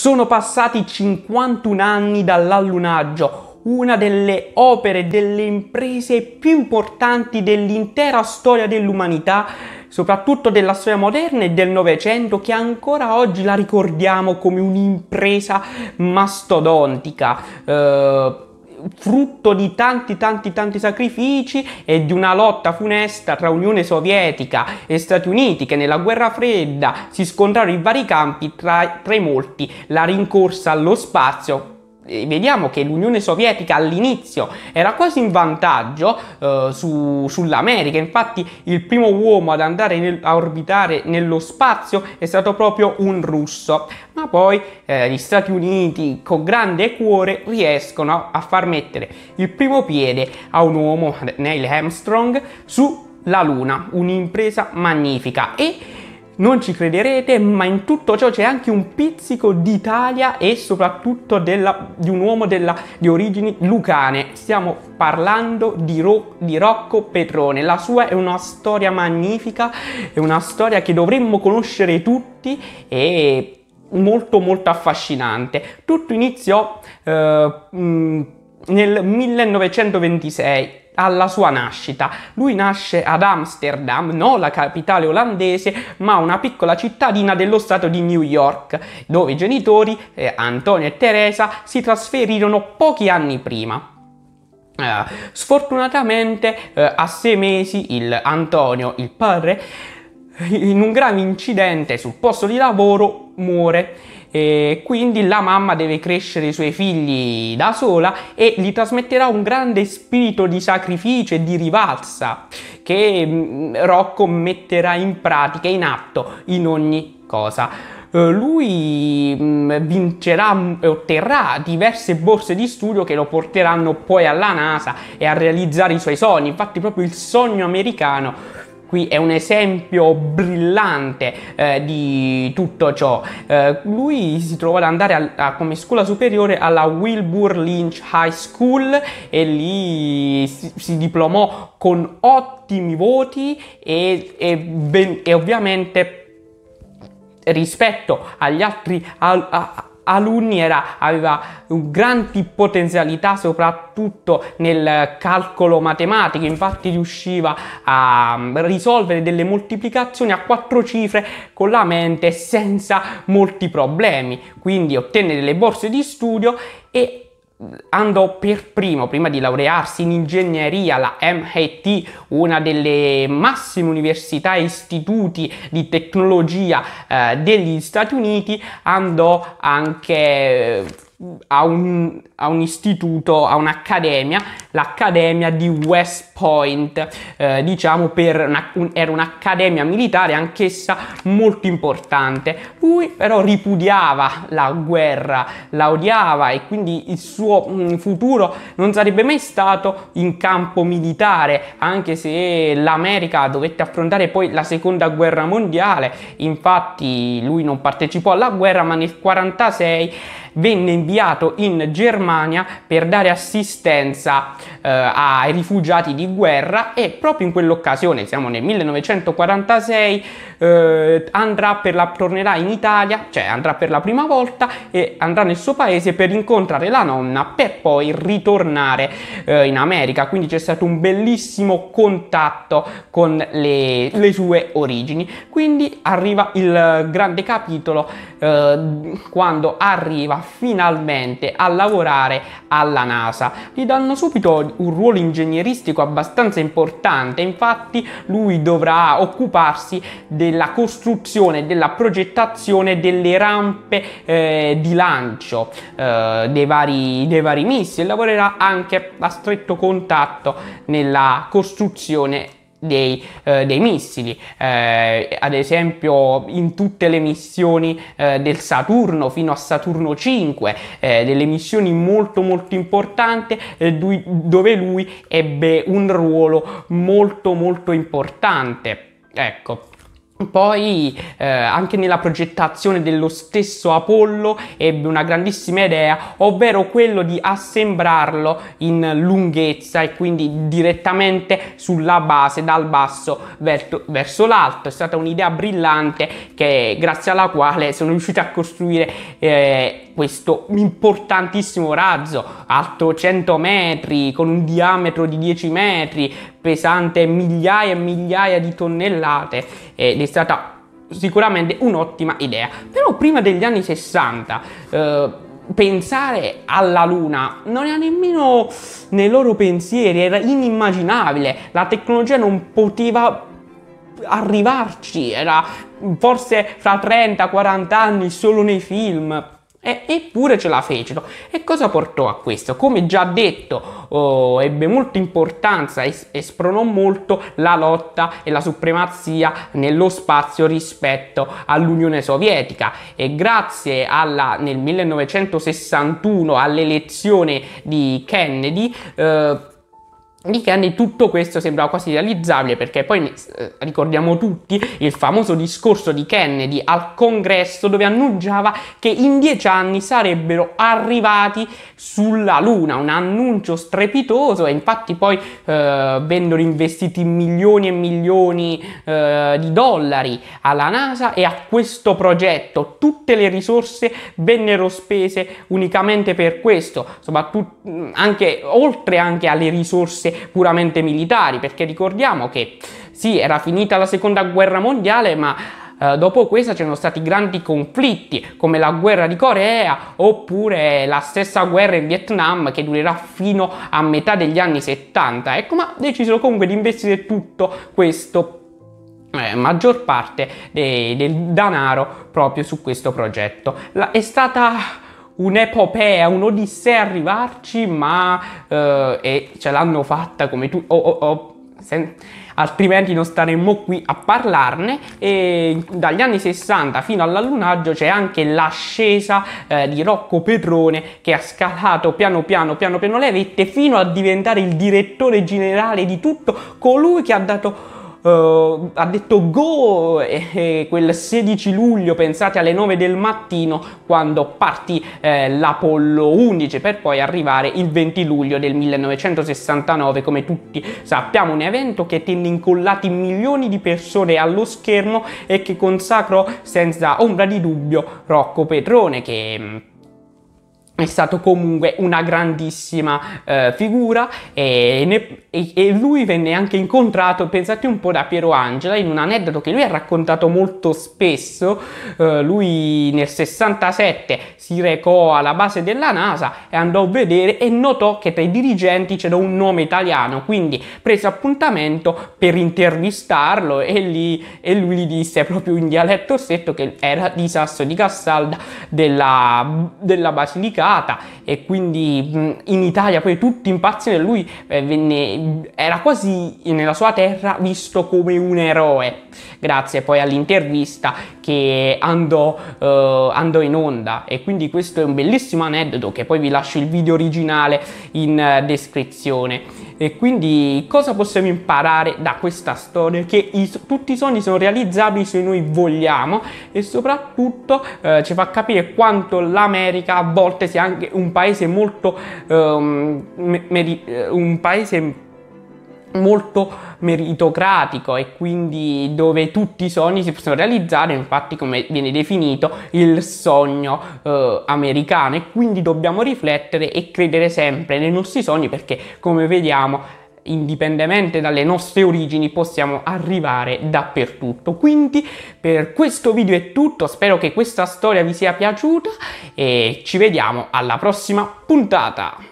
Sono passati 51 anni dall'allunaggio, una delle opere, delle imprese più importanti dell'intera storia dell'umanità, soprattutto della storia moderna e del Novecento, che ancora oggi la ricordiamo come un'impresa mastodontica. Eh, frutto di tanti tanti tanti sacrifici e di una lotta funesta tra Unione Sovietica e Stati Uniti che nella guerra fredda si scontrarono in vari campi tra, tra i molti la rincorsa allo spazio vediamo che l'Unione Sovietica all'inizio era quasi in vantaggio eh, su, sull'America, infatti il primo uomo ad andare nel, a orbitare nello spazio è stato proprio un russo, ma poi eh, gli Stati Uniti con grande cuore riescono a, a far mettere il primo piede a un uomo, Neil Armstrong, sulla Luna, un'impresa magnifica e non ci crederete, ma in tutto ciò c'è anche un pizzico d'Italia e soprattutto della, di un uomo della, di origini lucane. Stiamo parlando di, Ro, di Rocco Petrone. La sua è una storia magnifica, è una storia che dovremmo conoscere tutti e molto molto affascinante. Tutto iniziò eh, nel 1926 alla sua nascita. Lui nasce ad Amsterdam, non la capitale olandese, ma una piccola cittadina dello stato di New York, dove i genitori, eh, Antonio e Teresa, si trasferirono pochi anni prima. Eh, sfortunatamente eh, a sei mesi il Antonio, il padre, in un grave incidente sul posto di lavoro muore e quindi la mamma deve crescere i suoi figli da sola e gli trasmetterà un grande spirito di sacrificio e di rivalsa che mm, Rocco metterà in pratica, in atto, in ogni cosa eh, lui mm, vincerà mm, e otterrà diverse borse di studio che lo porteranno poi alla NASA e a realizzare i suoi sogni. Infatti, proprio il sogno americano qui è un esempio brillante eh, di tutto ciò. Eh, lui si trovò ad andare a, a, come scuola superiore alla Wilbur Lynch High School e lì si, si diplomò con ottimi voti e, e, ben, e ovviamente rispetto agli altri al, a, alunni era, aveva grandi potenzialità soprattutto nel calcolo matematico, infatti riusciva a mm, risolvere delle moltiplicazioni a quattro cifre con la mente senza molti problemi, quindi ottenne delle borse di studio e andò per primo, prima di laurearsi in ingegneria alla MIT, una delle massime università e istituti di tecnologia eh, degli Stati Uniti, andò anche a un, a un, istituto, a un'accademia, l'accademia di West Point, eh, diciamo una, un, era un'accademia militare anch'essa molto importante. Lui però ripudiava la guerra, la odiava e quindi il suo mh, mm, futuro non sarebbe mai stato in campo militare, anche se l'America dovette affrontare poi la seconda guerra mondiale. Infatti lui non partecipò alla guerra, ma nel 1946 venne invitato inviato in Germania per dare assistenza eh, ai rifugiati di guerra e proprio in quell'occasione, siamo nel 1946, eh, andrà per la, tornerà in Italia, cioè andrà per la prima volta e andrà nel suo paese per incontrare la nonna per poi ritornare eh, in America. Quindi c'è stato un bellissimo contatto con le, le sue origini. Quindi arriva il grande capitolo eh, quando arriva finalmente a lavorare alla NASA. Gli danno subito un ruolo ingegneristico abbastanza importante, infatti lui dovrà occuparsi del della costruzione, della progettazione delle rampe eh, di lancio eh, dei, vari, dei vari missili, lavorerà anche a stretto contatto nella costruzione dei, eh, dei, missili, eh, ad esempio in tutte le missioni eh, del Saturno fino a Saturno 5, eh, delle missioni molto molto importanti lui, eh, dove lui ebbe un ruolo molto molto importante. Ecco. Poi eh, anche nella progettazione dello stesso Apollo ebbe una grandissima idea, ovvero quello di assembrarlo in lunghezza e quindi direttamente sulla base, dal basso verso, verso l'alto. È stata un'idea brillante che, grazie alla quale sono riuscito a costruire eh, questo importantissimo razzo alto 100 metri con un diametro di 10 metri pesante migliaia e migliaia di tonnellate ed è stata sicuramente un'ottima idea però prima degli anni 60 eh, pensare alla Luna non era nemmeno nei loro pensieri, era inimmaginabile, la tecnologia non poteva arrivarci, era forse fra 30-40 anni solo nei film. E, eppure ce la fecero. E cosa portò a questo? Come già detto, oh, ebbe molta importanza e, e spronò molto la lotta e la supremazia nello spazio rispetto all'Unione Sovietica. E grazie alla, nel 1961 all'elezione di Kennedy, eh, di che anni tutto questo sembrava quasi realizzabile perché poi eh, ricordiamo tutti il famoso discorso di Kennedy al congresso dove annunciava che in dieci anni sarebbero arrivati sulla luna, un annuncio strepitoso e infatti poi eh, vennero investiti milioni e milioni eh, di dollari alla NASA e a questo progetto tutte le risorse vennero spese unicamente per questo, soprattutto anche oltre anche alle risorse esigenze puramente militari, perché ricordiamo che sì, era finita la seconda guerra mondiale, ma Uh, dopo questa c'erano stati grandi conflitti come la guerra di Corea oppure la stessa guerra in Vietnam che durerà fino a metà degli anni 70 ecco ma decisero comunque di investire tutto questo eh, maggior parte de del denaro proprio su questo progetto la è stata un'epopea, un'odissea arrivarci, ma eh, ce l'hanno fatta come tu. Oh, oh, oh, sen- altrimenti non staremmo qui a parlarne e dagli anni 60 fino all'allunaggio c'è anche l'ascesa eh, di Rocco Petrone che ha scalato piano piano piano piano le vette fino a diventare il direttore generale di tutto colui che ha dato Uh, ha detto go e, e, quel 16 luglio pensate alle 9 del mattino quando partì eh, l'Apollo 11 per poi arrivare il 20 luglio del 1969 come tutti sappiamo un evento che tenne incollati milioni di persone allo schermo e che consacrò senza ombra di dubbio Rocco Petrone che mm, è stato comunque una grandissima eh, figura e, ne, e, e, lui venne anche incontrato, pensate un po' da Piero Angela, in un aneddoto che lui ha raccontato molto spesso, eh, lui nel 67 si recò alla base della NASA e andò a vedere e notò che tra i dirigenti c'era un nome italiano, quindi prese appuntamento per intervistarlo e, lì, e lui gli disse proprio in dialetto stretto che era di Sasso di Cassalda della, della Basilicata scivolata e quindi in Italia poi tutti impazzirono e lui eh, venne, era quasi nella sua terra visto come un eroe. Grazie poi all'intervista che andò, uh, andò in onda e quindi questo è un bellissimo aneddoto che poi vi lascio il video originale in eh, descrizione. E quindi cosa possiamo imparare da questa storia? Che i, tutti i sogni sono realizzabili se noi vogliamo e soprattutto eh, ci fa capire quanto l'America a volte sia anche un paese molto... Um, un paese molto meritocratico e quindi dove tutti i sogni si possono realizzare, infatti come viene definito il sogno eh, americano e quindi dobbiamo riflettere e credere sempre nei nostri sogni perché come vediamo indipendentemente dalle nostre origini possiamo arrivare dappertutto quindi per questo video è tutto spero che questa storia vi sia piaciuta e ci vediamo alla prossima puntata